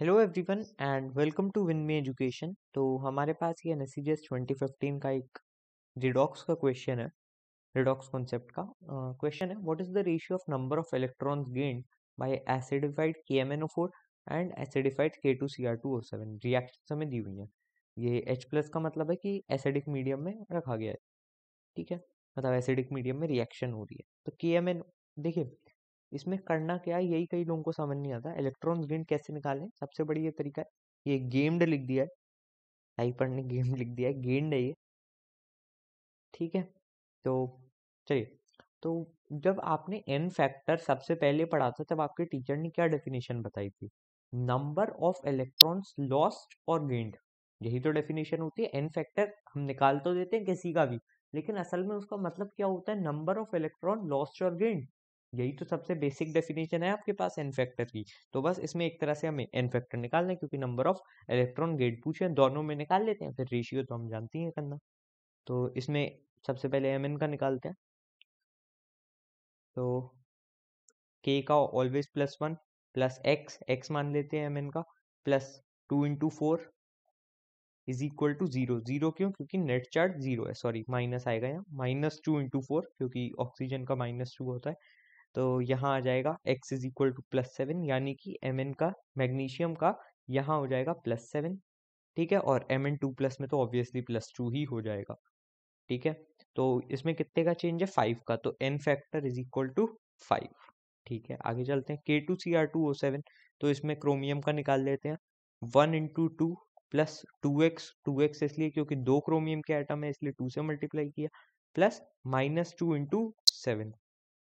hello everyone and welcome to win me education तो हमारे पास ये N S C twenty fifteen का एक रिडॉक्स का क्वेश्चन है रिडॉक्स कॉन्सेप्ट का क्वेश्चन uh, है what is the ratio of number of electrons gain by acidified K M N O four and acidified K two C R two O seven reaction हमें दी हुई है ये H plus का मतलब है कि एसिडिक मीडियम में रखा गया है ठीक है मतलब एसिडिक मीडियम में रिएक्शन हो रही है तो के एम एन देखिए इसमें करना क्या है यही कई लोगों को समझ नहीं आता इलेक्ट्रॉन गेंद कैसे निकालें सबसे बड़ी ये तरीका है ये गेम्ड लिख दिया है हाइपर ने गेम्ड लिख दिया है गेंड है ये ठीक है तो चलिए तो जब आपने एन फैक्टर सबसे पहले पढ़ा था तब आपके टीचर ने क्या डेफिनेशन बताई थी नंबर ऑफ इलेक्ट्रॉन्स लॉस्ट और गेंड यही तो डेफिनेशन होती है एन फैक्टर हम निकाल तो देते हैं किसी का भी लेकिन असल में उसका मतलब क्या होता है नंबर ऑफ इलेक्ट्रॉन लॉस्ट और गेंड यही तो सबसे बेसिक डेफिनेशन है आपके पास एनफेक्टर की तो बस इसमें एक तरह से हमें एनफेक्टर निकालना है क्योंकि नंबर ऑफ इलेक्ट्रॉन गेट पूछे हैं दोनों में निकाल लेते हैं फिर रेशियो तो हम जानते हैं करना तो इसमें सबसे पहले एम एन का निकालते हैं तो के का always plus one plus x x मान लेते हैं एम एन का plus two into four is equal to zero zero क्यों क्योंकि नेट चार्ज जीरो है सॉरी माइनस आएगा यहाँ माइनस टू इंटू फोर क्योंकि ऑक्सीजन का माइनस टू होता है तो यहाँ आ जाएगा x is equal to plus seven यानी कि एम एन का मैग्नीशियम का यहाँ हो जाएगा प्लस सेवन ठीक है और एम एन टू प्लस में तो ऑब्वियसली प्लस टू ही हो जाएगा ठीक है तो इसमें कितने का चेंज है फाइव का तो N factor is equal to five ठीक है आगे चलते हैं K two C R two O seven तो इसमें क्रोमियम का निकाल लेते हैं one into two plus two x two x इसलिए क्योंकि दो क्रोमियम के आइटम है इसलिए टू से मल्टीप्लाई किया plus minus two into seven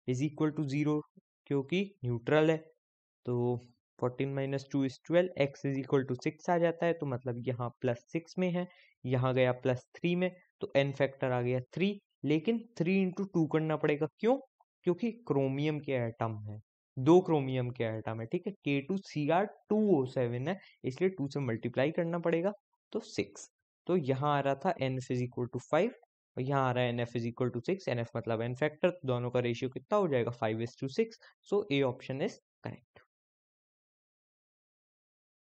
is equal to zero क्योंकि न्यूट्रल है तो fourteen minus two is twelve x is equal to six आ जाता है तो मतलब यहाँ प्लस सिक्स में है यहाँ गया प्लस थ्री में तो एन फैक्टर आ गया थ्री लेकिन थ्री इंटू टू करना पड़ेगा क्यों क्योंकि क्रोमियम के एटम है दो क्रोमियम के आइटम है ठीक है K two C R two O seven है इसलिए टू से मल्टीप्लाई करना पड़ेगा तो सिक्स तो यहाँ आ रहा था n is equal to five और यहाँ आ रहा है n f is equal to six n f मतलब एन फैक्टर तो दोनों का रेशियो कितना हो जाएगा five is to six so A option is correct